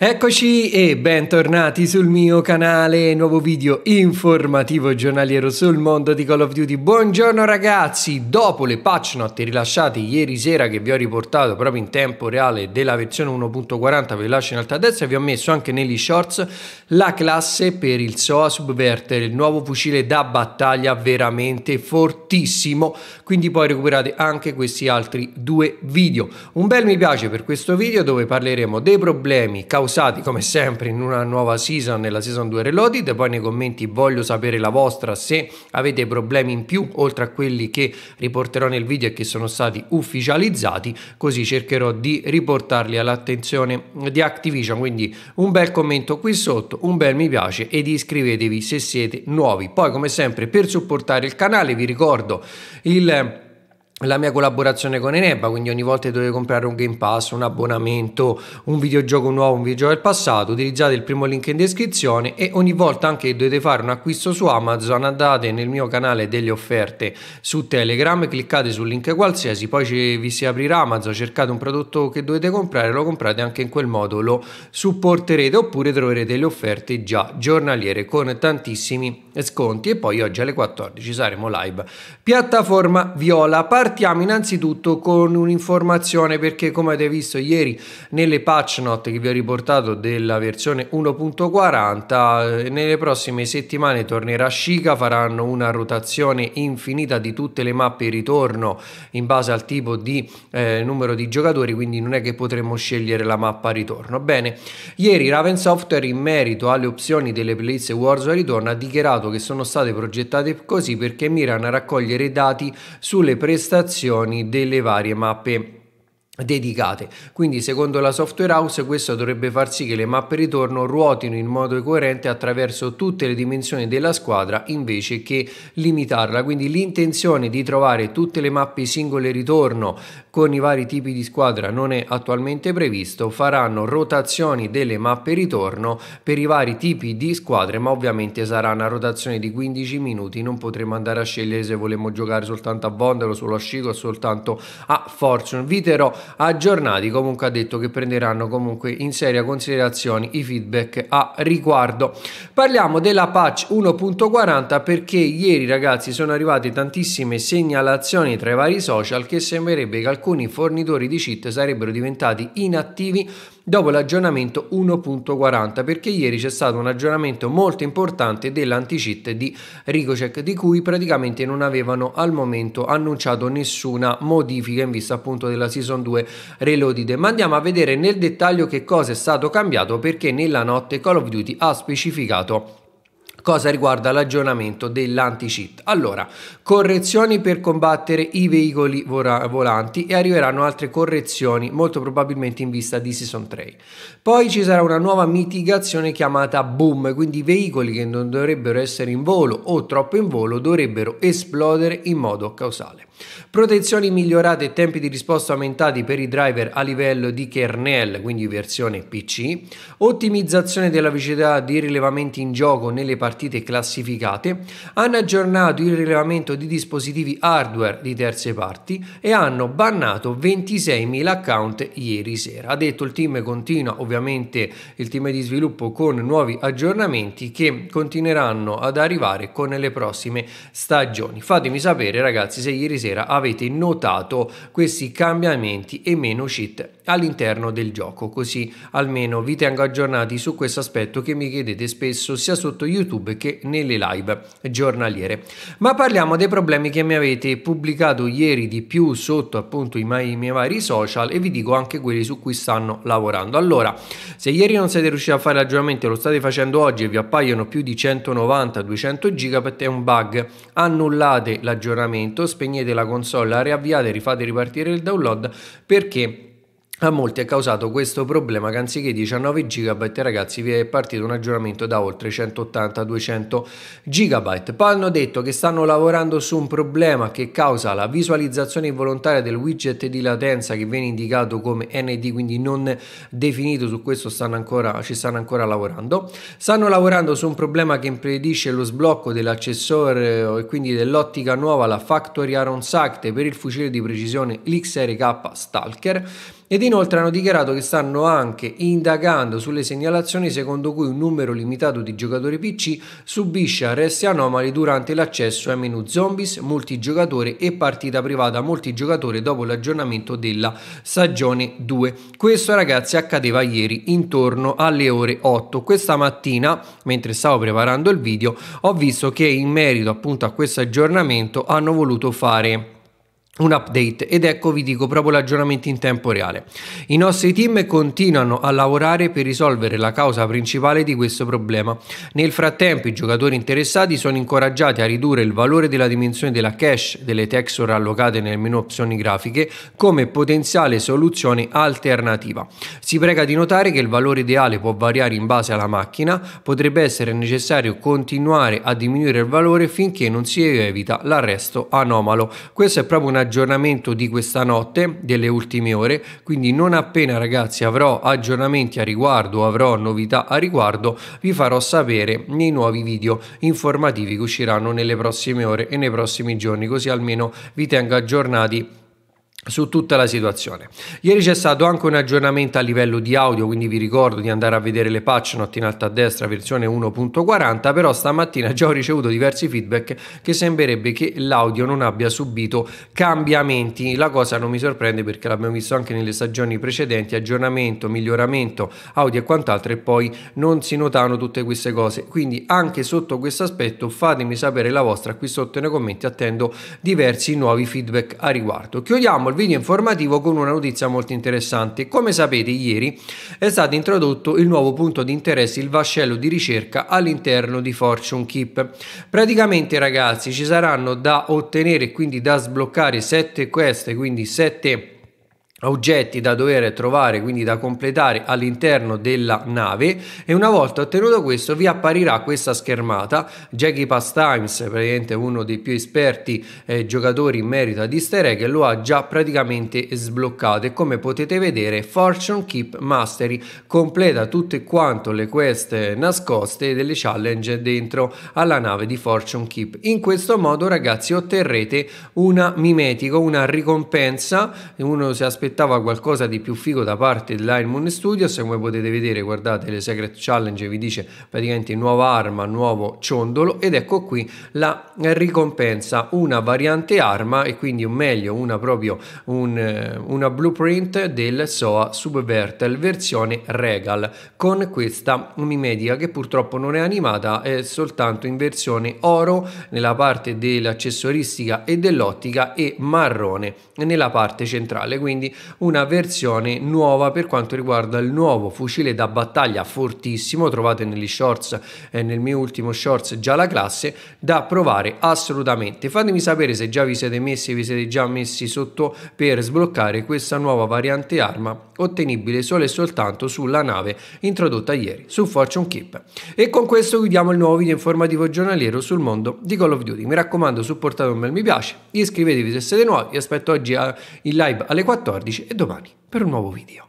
Eccoci e bentornati sul mio canale, nuovo video informativo giornaliero sul mondo di Call of Duty. Buongiorno ragazzi, dopo le patch note rilasciate ieri sera che vi ho riportato proprio in tempo reale della versione 1.40 vi lascio in alta a destra, vi ho messo anche negli shorts la classe per il SOA Subverter, il nuovo fucile da battaglia veramente fortissimo, quindi poi recuperate anche questi altri due video. Un bel mi piace per questo video dove parleremo dei problemi causati causati come sempre in una nuova season, nella season 2 Reloaded. Poi nei commenti voglio sapere la vostra se avete problemi in più oltre a quelli che riporterò nel video e che sono stati ufficializzati, così cercherò di riportarli all'attenzione di Activision. Quindi un bel commento qui sotto, un bel mi piace ed iscrivetevi se siete nuovi. Poi come sempre per supportare il canale vi ricordo il la mia collaborazione con Eneba, quindi ogni volta che dovete comprare un Game Pass, un abbonamento, un videogioco nuovo, un videogioco del passato, utilizzate il primo link in descrizione e ogni volta anche che dovete fare un acquisto su Amazon andate nel mio canale delle offerte su Telegram, cliccate sul link qualsiasi, poi ci, vi si aprirà Amazon, cercate un prodotto che dovete comprare, lo comprate anche in quel modo, lo supporterete oppure troverete le offerte già giornaliere con tantissimi sconti e poi oggi alle 14 saremo live. Piattaforma Viola, parte Partiamo innanzitutto con un'informazione perché come avete visto ieri nelle patch note che vi ho riportato della versione 1.40 eh, nelle prossime settimane tornerà Shika, faranno una rotazione infinita di tutte le mappe in ritorno in base al tipo di eh, numero di giocatori quindi non è che potremo scegliere la mappa ritorno. Bene, ieri Raven Software in merito alle opzioni delle playlist Warzone ritorno ha dichiarato che sono state progettate così perché mirano a raccogliere dati sulle prestazioni impostazioni delle varie mappe dedicate. Quindi secondo la software house questo dovrebbe far sì che le mappe ritorno ruotino in modo coerente attraverso tutte le dimensioni della squadra invece che limitarla. Quindi l'intenzione di trovare tutte le mappe singole ritorno con i vari tipi di squadra non è attualmente previsto, faranno rotazioni delle mappe ritorno per i vari tipi di squadre, ma ovviamente sarà una rotazione di 15 minuti, non potremo andare a scegliere se vogliamo giocare soltanto a Vondolo, solo a Scico o soltanto a Fortune. Vi terrò aggiornati, comunque ha detto che prenderanno comunque in seria considerazione i feedback a riguardo. Parliamo della patch 1.40 perché ieri ragazzi sono arrivate tantissime segnalazioni tra i vari social che sembrerebbe che alcuni alcuni fornitori di cheat sarebbero diventati inattivi dopo l'aggiornamento 1.40 perché ieri c'è stato un aggiornamento molto importante dellanti di Ricocheck di cui praticamente non avevano al momento annunciato nessuna modifica in vista appunto della Season 2 Reloaded ma andiamo a vedere nel dettaglio che cosa è stato cambiato perché nella notte Call of Duty ha specificato cosa riguarda l'aggiornamento dell'anti-cheat. Allora, correzioni per combattere i veicoli volanti e arriveranno altre correzioni molto probabilmente in vista di Season 3. Poi ci sarà una nuova mitigazione chiamata Boom, quindi i veicoli che non dovrebbero essere in volo o troppo in volo dovrebbero esplodere in modo causale. Protezioni migliorate e tempi di risposta aumentati per i driver a livello di kernel, quindi versione PC. Ottimizzazione della velocità di rilevamenti in gioco nelle partite classificate. Hanno aggiornato il rilevamento di dispositivi hardware di terze parti e hanno bannato 26.000 account ieri sera. Ha detto il team continua ovviamente il team di sviluppo con nuovi aggiornamenti che continueranno ad arrivare con le prossime stagioni. Fatemi sapere ragazzi se ieri sera sera avete notato questi cambiamenti e meno cheat all'interno del gioco, così almeno vi tengo aggiornati su questo aspetto che mi chiedete spesso sia sotto YouTube che nelle live giornaliere. Ma parliamo dei problemi che mi avete pubblicato ieri di più sotto appunto i miei, i miei vari social e vi dico anche quelli su cui stanno lavorando. Allora, se ieri non siete riusciti a fare l'aggiornamento, lo state facendo oggi e vi appaiono più di 190-200 GB è un bug. Annullate l'aggiornamento, spegnete la console, la riavviate, rifate ripartire il download perché a molti è causato questo problema che anziché 19 GB ragazzi vi è partito un aggiornamento da oltre 180-200 GB. Poi hanno detto che stanno lavorando su un problema che causa la visualizzazione involontaria del widget di latenza che viene indicato come ND, quindi non definito, su questo stanno ancora, ci stanno ancora lavorando. Stanno lavorando su un problema che impedisce lo sblocco dell'accessore eh, e quindi dell'ottica nuova, la Factory Aronsact per il fucile di precisione l'XRK Stalker ed inoltre hanno dichiarato che stanno anche indagando sulle segnalazioni secondo cui un numero limitato di giocatori PC subisce arresti anomali durante l'accesso ai menu zombies, multigiocatore e partita privata multigiocatore dopo l'aggiornamento della stagione 2. Questo ragazzi accadeva ieri intorno alle ore 8. Questa mattina, mentre stavo preparando il video, ho visto che in merito appunto a questo aggiornamento hanno voluto fare un update ed ecco vi dico proprio l'aggiornamento in tempo reale. I nostri team continuano a lavorare per risolvere la causa principale di questo problema. Nel frattempo i giocatori interessati sono incoraggiati a ridurre il valore della dimensione della cache delle texture allocate nel menu opzioni grafiche come potenziale soluzione alternativa. Si prega di notare che il valore ideale può variare in base alla macchina, potrebbe essere necessario continuare a diminuire il valore finché non si evita l'arresto anomalo. Questo è proprio un aggiornamento di questa notte, delle ultime ore, quindi non appena ragazzi avrò aggiornamenti a riguardo, avrò novità a riguardo, vi farò sapere nei nuovi video informativi che usciranno nelle prossime ore e nei prossimi giorni, così almeno vi tengo aggiornati su tutta la situazione. Ieri c'è stato anche un aggiornamento a livello di audio, quindi vi ricordo di andare a vedere le patch notte in alta a destra versione 1.40, però stamattina già ho ricevuto diversi feedback che sembrerebbe che l'audio non abbia subito cambiamenti. La cosa non mi sorprende perché l'abbiamo visto anche nelle stagioni precedenti, aggiornamento, miglioramento, audio e quant'altro e poi non si notano tutte queste cose. Quindi anche sotto questo aspetto fatemi sapere la vostra qui sotto nei commenti, attendo diversi nuovi feedback a riguardo. Chiudiamo il video informativo con una notizia molto interessante. Come sapete, ieri è stato introdotto il nuovo punto di interesse, il vascello di ricerca all'interno di Fortune Keep. Praticamente, ragazzi, ci saranno da ottenere, quindi da sbloccare 7 quest, quindi 7 oggetti da dover trovare quindi da completare all'interno della nave e una volta ottenuto questo vi apparirà questa schermata Jackie Pastimes praticamente uno dei più esperti eh, giocatori in merito ad easter egg lo ha già praticamente sbloccato e come potete vedere Fortune Keep Mastery completa tutte quanto le quest eh, nascoste delle challenge dentro alla nave di Fortune Keep in questo modo ragazzi otterrete una mimetico una ricompensa uno si aspetta aspettava qualcosa di più figo da parte dell'Iron Moon Studios come potete vedere guardate le Secret Challenge vi dice praticamente nuova arma, nuovo ciondolo ed ecco qui la ricompensa, una variante arma e quindi o meglio una proprio un, eh, una blueprint del SOA Subvertel versione Regal con questa mimetica che purtroppo non è animata è soltanto in versione oro nella parte dell'accessoristica e dell'ottica e marrone nella parte centrale quindi una versione nuova per quanto riguarda il nuovo fucile da battaglia fortissimo, trovate negli shorts e eh, nel mio ultimo shorts già la classe, da provare assolutamente. Fatemi sapere se già vi siete messi, vi siete già messi sotto per sbloccare questa nuova variante arma ottenibile solo e soltanto sulla nave introdotta ieri su Fortune Keep. E con questo chiudiamo il nuovo video informativo giornaliero sul mondo di Call of Duty. Mi raccomando supportate un bel mi piace, iscrivetevi se siete nuovi, vi aspetto oggi in live alle 14 14 e domani per un nuovo video.